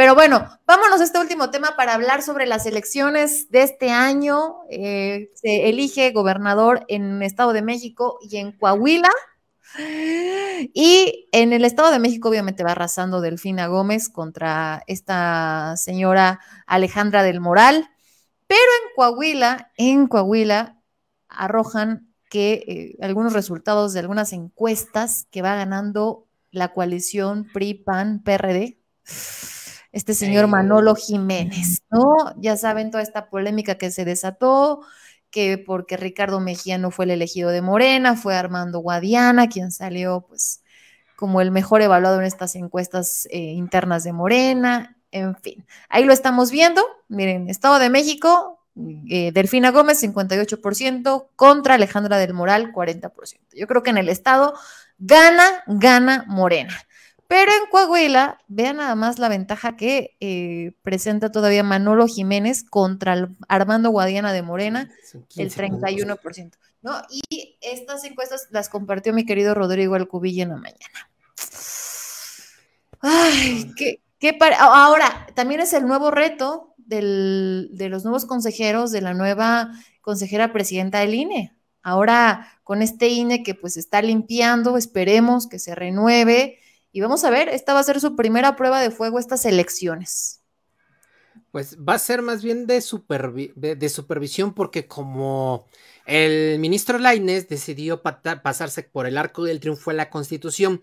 Pero bueno, vámonos a este último tema para hablar sobre las elecciones de este año. Eh, se elige gobernador en el Estado de México y en Coahuila. Y en el Estado de México, obviamente, va arrasando Delfina Gómez contra esta señora Alejandra del Moral. Pero en Coahuila, en Coahuila, arrojan que eh, algunos resultados de algunas encuestas que va ganando la coalición PRI-PAN-PRD este señor Manolo Jiménez, ¿no? Ya saben toda esta polémica que se desató, que porque Ricardo Mejía no fue el elegido de Morena, fue Armando Guadiana quien salió, pues, como el mejor evaluado en estas encuestas eh, internas de Morena, en fin. Ahí lo estamos viendo, miren, Estado de México, eh, Delfina Gómez 58% contra Alejandra del Moral 40%. Yo creo que en el estado gana, gana Morena. Pero en Coahuila, vean nada más la ventaja que eh, presenta todavía Manolo Jiménez contra Armando Guadiana de Morena, el 31%. ¿no? Y estas encuestas las compartió mi querido Rodrigo Alcubilla en la mañana. Ay, qué, qué Ahora, también es el nuevo reto de los nuevos consejeros, de la nueva consejera presidenta del INE. Ahora, con este INE que pues está limpiando, esperemos que se renueve y vamos a ver, esta va a ser su primera prueba de fuego, estas elecciones. Pues va a ser más bien de, supervisión porque como el ministro Laines decidió pasarse por el arco del triunfo de la Constitución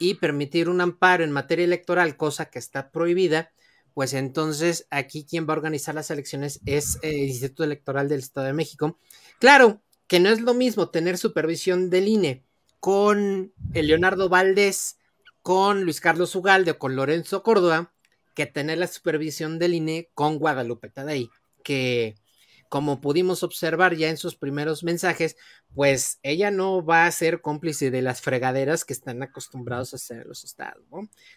y permitir un amparo en materia electoral, cosa que está prohibida, pues entonces aquí quien va a organizar las elecciones es el Instituto Electoral del Estado de México. Claro que no es lo mismo tener supervisión del INE con el Leonardo Valdés con Luis Carlos Ugalde o con Lorenzo Córdoba que tener la supervisión del INE con Guadalupe Tadei, que como pudimos observar ya en sus primeros mensajes, pues ella no va a ser cómplice de las fregaderas que están acostumbrados a hacer los estados,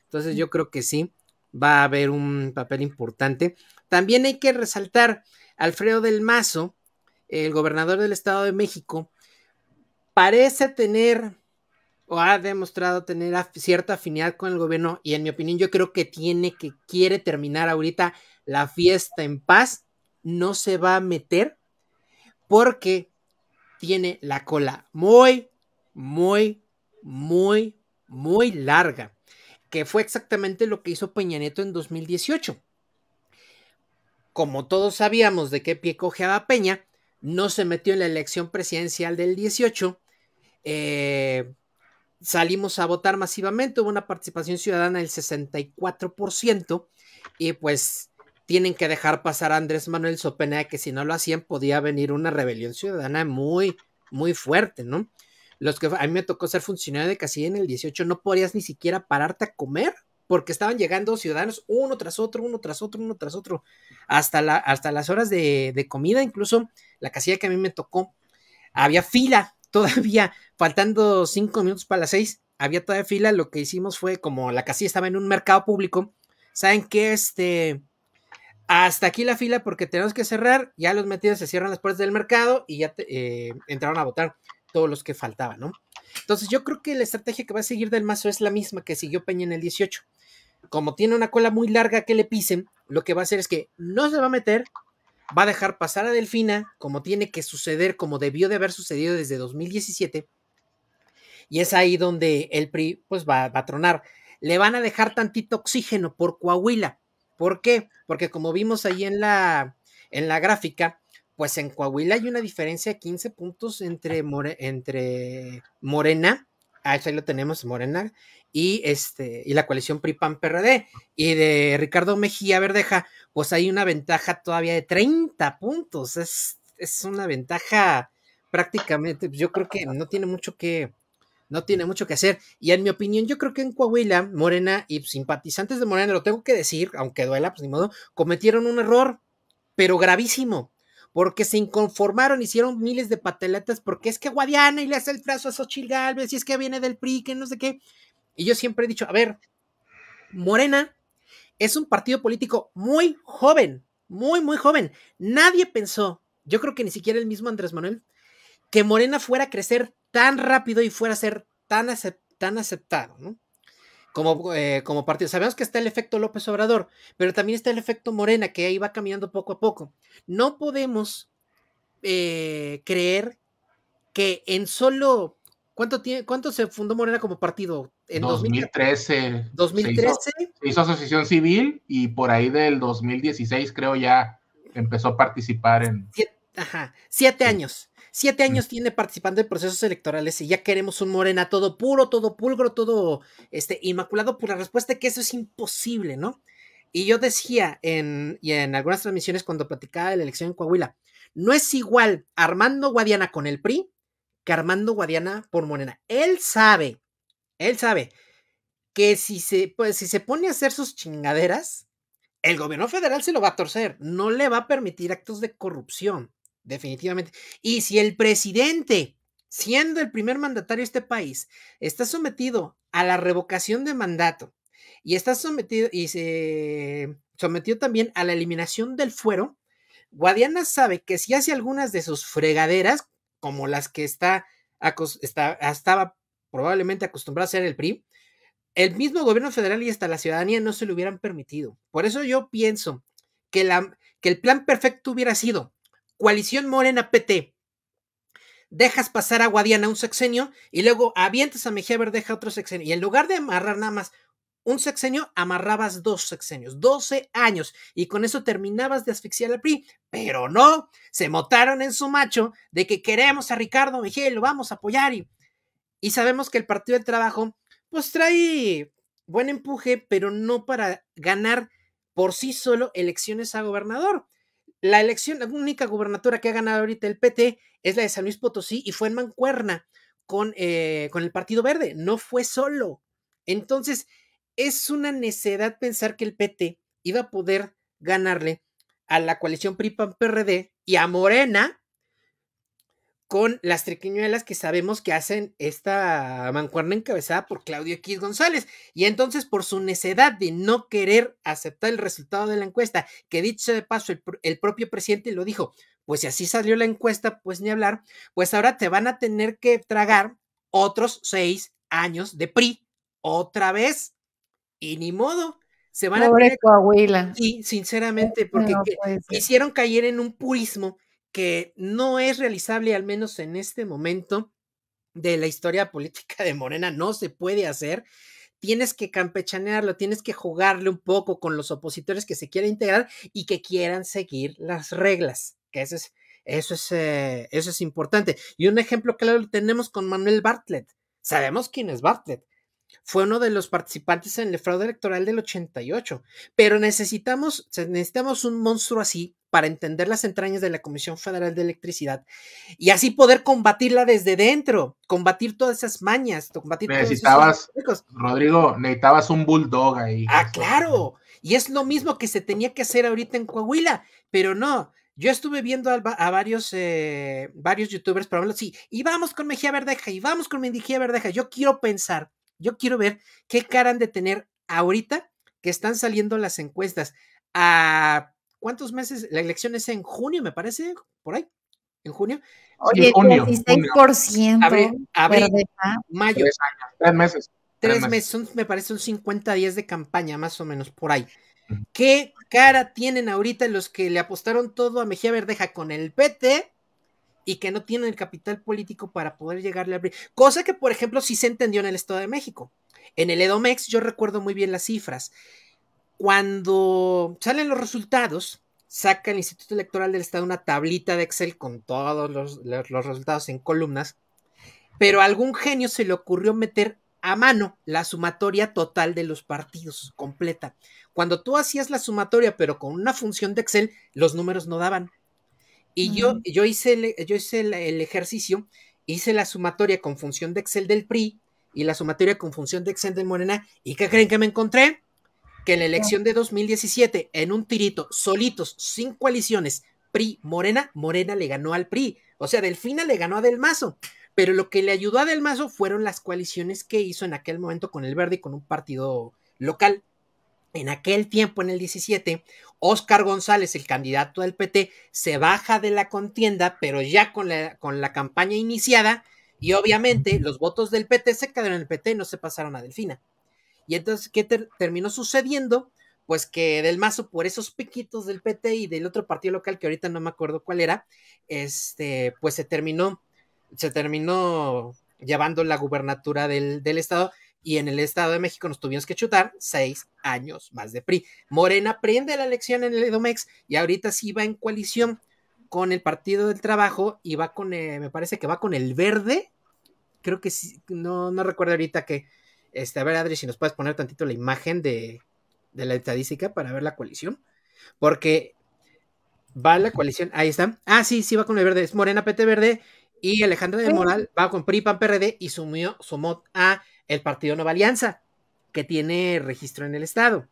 Entonces yo creo que sí, va a haber un papel importante. También hay que resaltar, Alfredo del Mazo, el gobernador del Estado de México, parece tener ha demostrado tener cierta afinidad con el gobierno y en mi opinión yo creo que tiene que quiere terminar ahorita la fiesta en paz, no se va a meter porque tiene la cola muy, muy, muy, muy larga, que fue exactamente lo que hizo Peña Nieto en 2018. Como todos sabíamos de qué pie cojeaba Peña, no se metió en la elección presidencial del 18, eh, salimos a votar masivamente, hubo una participación ciudadana del 64%, y pues tienen que dejar pasar a Andrés Manuel Sopena, que si no lo hacían podía venir una rebelión ciudadana muy, muy fuerte, ¿no? Los que a mí me tocó ser funcionario de casilla en el 18, no podías ni siquiera pararte a comer porque estaban llegando ciudadanos uno tras otro, uno tras otro, uno tras otro, hasta, la, hasta las horas de, de comida, incluso la casilla que a mí me tocó, había fila todavía faltando cinco minutos para las seis, había toda fila, lo que hicimos fue, como la casilla estaba en un mercado público, ¿saben que Este, hasta aquí la fila porque tenemos que cerrar, ya los metidos se cierran las puertas del mercado y ya eh, entraron a votar todos los que faltaban, ¿no? Entonces yo creo que la estrategia que va a seguir del mazo es la misma que siguió Peña en el 18. Como tiene una cola muy larga que le pisen, lo que va a hacer es que no se va a meter, va a dejar pasar a Delfina como tiene que suceder, como debió de haber sucedido desde 2017. Y es ahí donde el PRI pues va, a tronar. Le van a dejar tantito oxígeno por Coahuila. ¿Por qué? Porque como vimos ahí en la, en la gráfica, pues en Coahuila hay una diferencia de 15 puntos entre, entre Morena ahí lo tenemos, Morena, y, este, y la coalición PRI-PAN-PRD. Y de Ricardo Mejía Verdeja, pues hay una ventaja todavía de 30 puntos. Es, una ventaja prácticamente, pues yo creo que no tiene mucho que, no tiene mucho que hacer. Y en mi opinión, yo creo que en Coahuila, Morena y simpatizantes de Morena, lo tengo que decir, aunque duela, pues ni modo, cometieron un error, pero gravísimo porque se inconformaron, hicieron miles de pateletas, porque es que Guadiana y le hace el trazo a Xochil Galvez, y es que viene del PRI, que no sé qué. Y yo siempre he dicho, a ver, Morena es un partido político muy joven, muy, muy joven. Nadie pensó, yo creo que ni siquiera el mismo Andrés Manuel, que Morena fuera a crecer tan rápido y fuera a ser tan, tan aceptado, ¿no? Eh, como, partido. Sabemos que está el efecto López Obrador, pero también está el efecto Morena, que ahí va caminando poco a poco. No podemos eh, creer que en solo. ¿cuánto, tiene, ¿Cuánto se fundó Morena como partido? En 2013. 2013. Se hizo, asociación civil y por ahí del 2016, creo ya, empezó a participar en. Siete, ajá, siete años. Siete mm. años tiene participando en procesos electorales y ya queremos un Morena todo puro, todo pulgro, todo este, inmaculado. por pues la respuesta es que eso es imposible, ¿no? Y yo decía en, en algunas transmisiones cuando platicaba de la elección en Coahuila, no es igual Armando Guadiana con el PRI que Armando Guadiana por Morena. Él sabe, él sabe que si se, pues, si se pone a hacer sus chingaderas, el gobierno federal se lo va a torcer, no le va a permitir actos de corrupción definitivamente. Y si el presidente, siendo el primer mandatario de este país, está sometido a la revocación de mandato y está sometido y se sometió también a la eliminación del fuero, Guadiana sabe que si hace algunas de sus fregaderas, como las que está, está estaba probablemente acostumbrado a hacer el PRI, el mismo gobierno federal y hasta la ciudadanía no se lo hubieran permitido. Por eso yo pienso que, la, que el plan perfecto hubiera sido coalición Morena PT, dejas pasar a Guadiana un sexenio y luego avientas a Mejía Verdeja otro sexenio. Y en lugar de amarrar nada más un sexenio, amarrabas dos sexenios, 12 años, y con eso terminabas de asfixiar al PRI. Pero no, se motaron en su macho de que queremos a Ricardo Mejía lo vamos a apoyar. Y, y sabemos que el Partido del Trabajo, pues trae buen empuje, pero no para ganar por sí solo elecciones a gobernador. La elección, la única gubernatura que ha ganado ahorita el PT es la de San Luis Potosí y fue en Mancuerna con, eh, con el Partido Verde, no fue solo. Entonces, es una necedad pensar que el PT iba a poder ganarle a la coalición PRI-PAN-PRD y a Morena con las triquiñuelas que sabemos que hacen esta mancuerna encabezada por Claudio X González. Y entonces, por su necedad de no querer aceptar el resultado de la encuesta, que dicho de paso, el, propio presidente lo dijo, pues si así salió la encuesta, pues ni hablar, pues ahora te van a tener que tragar otros seis años de PRI otra vez. Y ni modo, se van a tener... Sí, sinceramente, porque hicieron caer en un purismo que no es realizable, al menos en este momento de la historia política de Morena, no se puede hacer. Tienes que campechanearlo, tienes que jugarle un poco con los opositores que se quieran integrar y que quieran seguir las reglas, que eso es, eso es, eh, eso es importante. Y un ejemplo claro lo tenemos con Manuel Bartlett. Sabemos quién es Bartlett. Fue uno de los participantes en el fraude electoral del 88, pero necesitamos, necesitamos un monstruo así para entender las entrañas de la Comisión Federal de Electricidad y así poder combatirla desde dentro, combatir todas esas mañas, combatir necesitabas, Rodrigo, necesitabas un bulldog ahí. Ah, claro. Y es lo mismo que se tenía que hacer ahorita en Coahuila, pero no. Yo estuve viendo a, varios, eh, varios youtubers, por ejemplo, sí, y vamos con Mejía Verdeja, y vamos con Mejía Verdeja. Yo quiero pensar, yo quiero ver qué cara han de tener ahorita que están saliendo las encuestas a ah, ¿cuántos meses? La elección es en junio, me parece, por ahí, en junio. Oye, junio, 16%. Abril, mayo. Tres, meses. Tres, meses, me parece, un 50 días de campaña, más o menos, por ahí. ¿Qué cara tienen ahorita los que le apostaron todo a Mejía Verdeja con el PT y que no tienen el capital político para poder llegarle a abrir? Cosa que, por ejemplo, sí se entendió en el Estado de México. En el Edomex yo recuerdo muy bien las cifras cuando salen los resultados, saca el Instituto Electoral del Estado una tablita de Excel con todos los, resultados en columnas, pero a algún genio se le ocurrió meter a mano la sumatoria total de los partidos completa. Cuando tú hacías la sumatoria, pero con una función de Excel, los números no daban. Y yo, yo hice, yo hice el, ejercicio, hice la sumatoria con función de Excel del PRI y la sumatoria con función de Excel del Morena. ¿Y qué creen que me encontré? que en la elección de 2017, en un tirito, solitos, sin coaliciones, PRI, Morena, Morena le ganó al PRI. O sea, Delfina le ganó a Del Mazo. Pero lo que le ayudó a Del Mazo fueron las coaliciones que hizo en aquel momento con el Verde y con un partido local. En aquel tiempo, en el 17, Oscar González, el candidato del PT, se baja de la contienda, pero ya con la, con la campaña iniciada, y obviamente los votos del PT se quedaron en el PT y no se pasaron a Delfina. Y entonces, ¿qué terminó sucediendo? Pues que Del Mazo, por esos piquitos del PT y del otro partido local, que ahorita no me acuerdo cuál era, este, pues se terminó, se terminó llevando la gubernatura del, estado y en el Estado de México nos tuvimos que chutar seis años más de PRI. Morena prende la elección en el Edomex y ahorita sí va en coalición con el Partido del Trabajo y va con, eh, me parece que va con el Verde, creo que sí, no, no recuerdo ahorita que, este, a ver, Adri, si nos puedes poner tantito la imagen de, la estadística para ver la coalición. Porque va la coalición, ahí está. Ah, sí, sí va con el verde, es Morena PT Verde y Alejandra de Moral va con PRI PAN PRD y sumió, mod a el Partido Nueva Alianza, que tiene registro en el estado.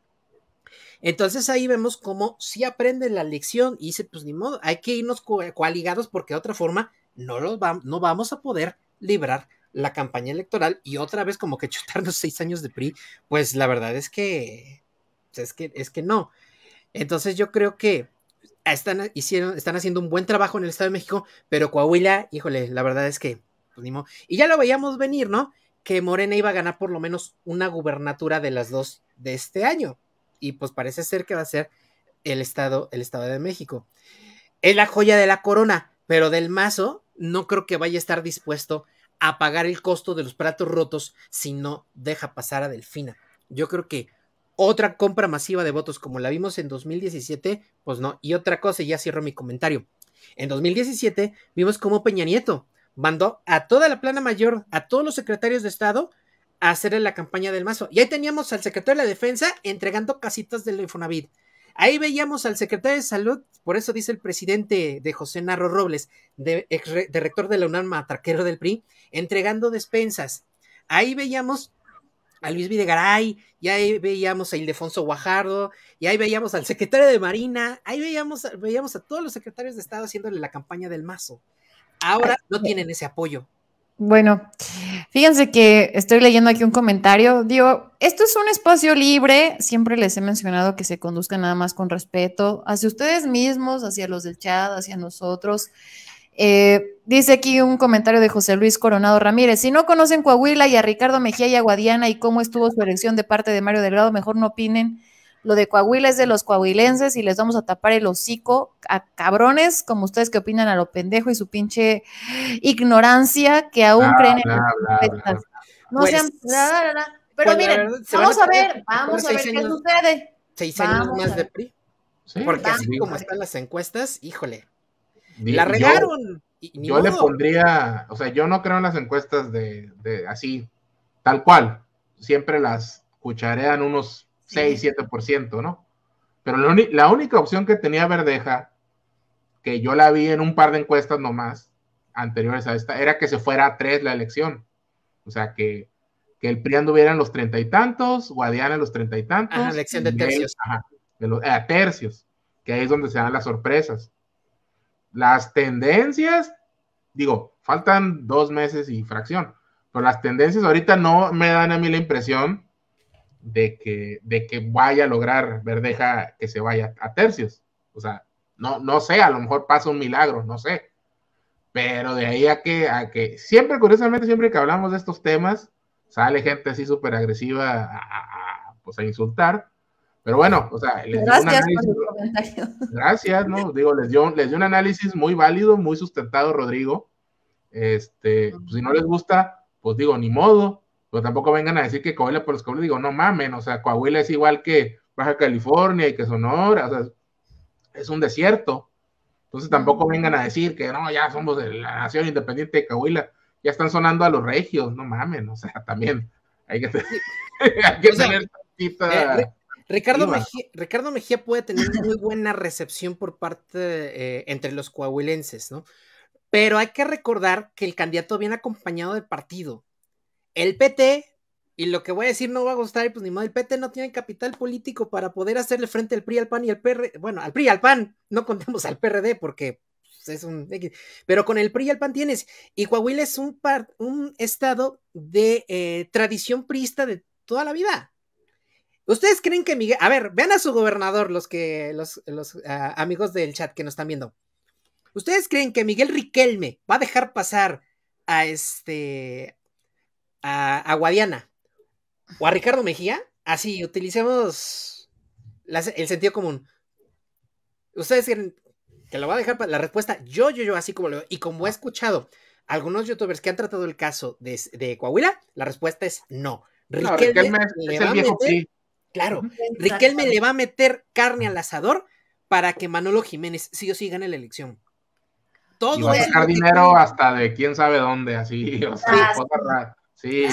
Entonces ahí vemos cómo si sí aprende la lección y dice, pues ni modo, hay que irnos coaligados porque de otra forma no, los no vamos a poder librar la campaña electoral y otra vez como que los seis años de PRI, pues la verdad es que pues es que, es que no. Entonces yo creo que están, hicieron, están haciendo un buen trabajo en el Estado de México, pero Coahuila, híjole, la verdad es que pues Y ya lo veíamos venir, ¿no? Que Morena iba a ganar por lo menos una gubernatura de las dos de este año. Y pues parece ser que va a ser el Estado, el Estado de México. Es la joya de la corona, pero del mazo no creo que vaya a estar dispuesto a a pagar el costo de los platos rotos si no deja pasar a Delfina. Yo creo que otra compra masiva de votos como la vimos en 2017, pues no. Y otra cosa, y ya cierro mi comentario. En 2017 vimos cómo Peña Nieto mandó a toda la plana mayor, a todos los secretarios de Estado, a hacer la campaña del mazo. Y ahí teníamos al secretario de la Defensa entregando casitas del Infonavit, Ahí veíamos al secretario de salud, por eso dice el presidente de José Narro Robles, de, rector de la UNAM, matraquero del PRI, entregando despensas. Ahí veíamos a Luis Videgaray, y ahí veíamos a Ildefonso Guajardo, y ahí veíamos al secretario de Marina, ahí veíamos, veíamos a todos los secretarios de Estado haciéndole la campaña del mazo. Ahora no tienen ese apoyo. Bueno, fíjense que estoy leyendo aquí un comentario. Digo, esto es un espacio libre. Siempre les he mencionado que se conduzca nada más con respeto hacia ustedes mismos, hacia los del chat, hacia nosotros. Eh, dice aquí un comentario de José Luis Coronado Ramírez. Si no conocen Coahuila y a Ricardo Mejía y a Guadiana y cómo estuvo su elección de parte de Mario Delgado, mejor no opinen lo de Coahuila es de los coahuilenses y les vamos a tapar el hocico a cabrones como ustedes que opinan a lo pendejo y su pinche ignorancia que aún creen en las encuestas. No pues, sean... Pero pues, miren, vamos a, ver, vamos a ver qué sucede. Seis años más de PRI. porque así como están las encuestas, híjole, la regaron. Yo, le pondría, o sea, yo no creo en las encuestas de, de así, tal cual. Siempre las cucharean unos 6, 7%, ¿no? Pero la, única opción que tenía Verdeja, que yo la vi en un par de encuestas nomás, anteriores a esta, era que se fuera a 3 la elección. O sea, que, el PRI anduviera en los treinta y tantos, Guadiana los treinta y tantos. Ajá, elección de tercios. ajá, eh, tercios, que ahí es donde se dan las sorpresas. Las tendencias, digo, faltan dos meses y fracción, pero las tendencias ahorita no me dan a mí la impresión de que, de que vaya a lograr Verdeja que se vaya a tercios. O sea, no, no sé, a lo mejor pasa un milagro, no sé. Pero de ahí a que, a que siempre, curiosamente, siempre que hablamos de estos temas, sale gente así súper agresiva a, pues a insultar. Pero bueno, o sea, les gracias dio un análisis, por el comentario. Gracias, ¿no? Digo, les dio, les dio un análisis muy válido, muy sustentado, Rodrigo. Este, pues, si no les gusta, pues digo, ni modo, pero pues, tampoco vengan a decir que Coahuila por los digo, no mamen, o sea, Coahuila es igual que Baja California y que Sonora, o sea, es un desierto. Entonces tampoco vengan a decir que no, ya somos de la nación independiente de Coahuila, ya están sonando a los regios, no mamen, o sea, también hay que, tener, eh, Ricardo, Mejía, Ricardo Mejía, puede tener muy buena recepción por parte eh, entre los coahuilenses, ¿no? Pero hay que recordar que el candidato viene acompañado del partido el PT, y lo que voy a decir no va a gustar, pues ni modo, el PT no tiene capital político para poder hacerle frente al PRI, al PAN y al PR, e, bueno, al PRI, al PAN, no contemos al PRD porque pues, es un... Pero con el PRI y PAN tienes, y Coahuila es un, par, un estado de eh, tradición priista de toda la vida. ¿Ustedes creen que Miguel, a ver, vean a su gobernador, los que, los, ah, amigos del chat que nos están viendo. ¿Ustedes creen que Miguel Riquelme va a dejar pasar a este a, Guadiana o a Ricardo Mejía, así utilicemos el sentido común. Ustedes quieren que lo voy a dejar la respuesta. Yo, yo, yo, así como lo veo. Y como he escuchado algunos youtubers que han tratado el caso de, Coahuila, la respuesta es no. Riquelme, va Claro, Riquelme le va a meter carne al asador para que Manolo Jiménez sí o sí gane la elección. Todo y va sacar dinero hasta de quién sabe dónde, así, Sí,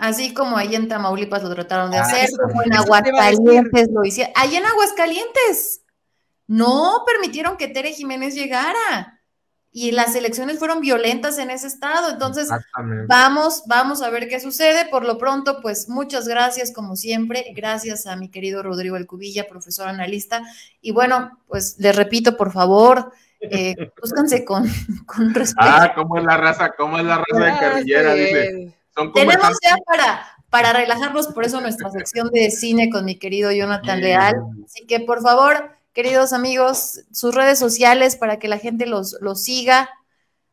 Así como ahí en Tamaulipas lo trataron de ah, hacer, en Aguascalientes lo hicieron. Ahí en Aguascalientes no permitieron que Tere Jiménez llegara. Y las elecciones fueron violentas en ese estado. Entonces, vamos, vamos a ver qué sucede. Por lo pronto, pues muchas gracias, como siempre. Gracias a mi querido Rodrigo Alcubilla, profesor analista. Y bueno, pues les repito, por favor, eh, búscanse con, con respeto. Ah, cómo es la raza, cómo es la raza de carrillera, tenemos ya para, para relajarnos, por eso nuestra sección de cine con mi querido Jonathan Leal. Así que por favor, queridos amigos, sus redes sociales para que la gente los, siga.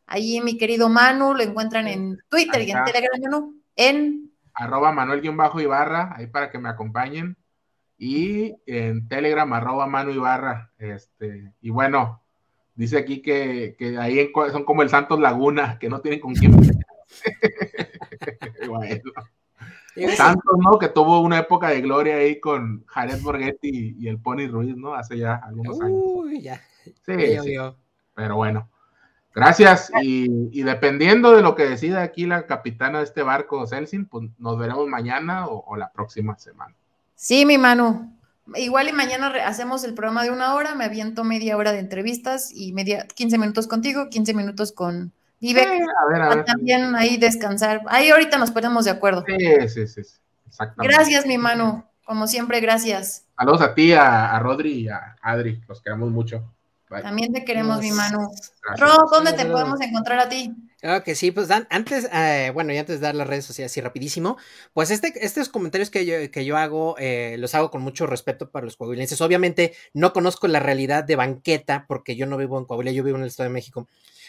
Allí mi querido Manu, lo encuentran en Twitter y en Telegram, ¿no? En arroba manuel-ibarra, ahí para que me acompañen. Y en Telegram, arroba Manu Este, y bueno, dice aquí que, que ahí son como el Santos Laguna, que no tienen con quién. Tanto, ¿no? Que tuvo una época de gloria ahí con Jared Borgetti y, el Pony Ruiz, ¿no? Hace ya algunos años. Sí, Pero bueno. Gracias. Y, dependiendo de lo que decida aquí la capitana de este barco, Celsin, pues nos veremos mañana o, la próxima semana. Sí, mi mano Igual y mañana hacemos el programa de una hora, me aviento media hora de entrevistas y media, 15 minutos contigo, 15 minutos con, y también ahí descansar. Ahí ahorita nos ponemos de acuerdo. Sí, sí, sí. Exactamente. Gracias, mi mano. Como siempre, gracias. Saludos a ti, a, a Rodri y a Adri. Los queremos mucho. También te queremos, mi mano. Rob, ¿dónde te podemos encontrar a ti? Ok, que sí, pues antes, eh, bueno, y antes de dar las redes sociales así rapidísimo, pues este, estos comentarios que yo, que yo hago, eh, los hago con mucho respeto para los coahuilenses. Obviamente no conozco la realidad de banqueta porque yo no vivo en Coahuila, yo vivo en el Estado de México,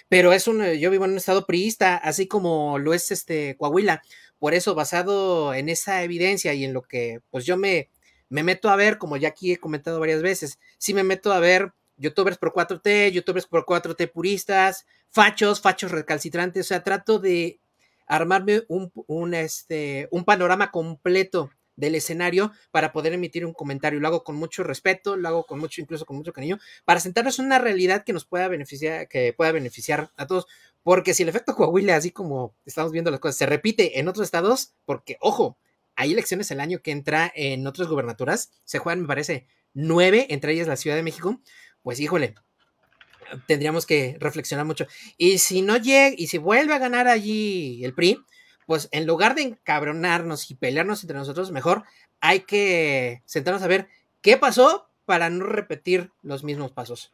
pero es un, yo vivo en un estado priista, así como lo es este Coahuila. Por eso, basado en esa evidencia y en lo que pues yo me, me meto a ver, como ya aquí he comentado varias veces, sí me meto a ver youtubers por 4T, youtubers por 4T puristas, fachos, fachos recalcitrantes, o sea, trato de armarme un, este, un panorama completo del escenario para poder emitir un comentario. Lo hago con mucho respeto, lo hago con mucho, incluso con mucho cariño, para sentarnos en una realidad que nos pueda beneficiar, que pueda beneficiar a todos. Porque si el efecto Coahuila, así como estamos viendo las cosas, se repite en otros estados, porque, ojo, hay elecciones el año que entra en otras gubernaturas, se juegan, me parece, nueve, entre ellas la Ciudad de México pues híjole, tendríamos que reflexionar mucho. Y si no llega, y si vuelve a ganar allí el PRI, pues en lugar de encabronarnos y pelearnos entre nosotros, mejor hay que sentarnos a ver qué pasó para no repetir los mismos pasos.